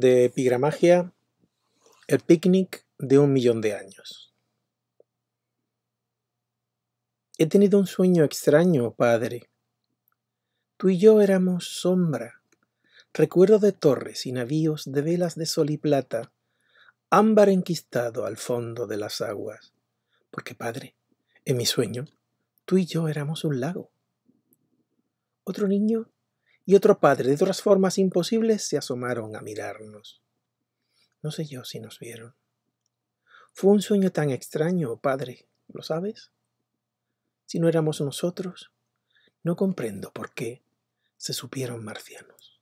de epigramagia, el picnic de un millón de años. He tenido un sueño extraño, padre. Tú y yo éramos sombra, recuerdo de torres y navíos de velas de sol y plata, ámbar enquistado al fondo de las aguas. Porque, padre, en mi sueño, tú y yo éramos un lago. Otro niño y otro padre de otras formas imposibles se asomaron a mirarnos. No sé yo si nos vieron. Fue un sueño tan extraño, padre, ¿lo sabes? Si no éramos nosotros, no comprendo por qué se supieron marcianos.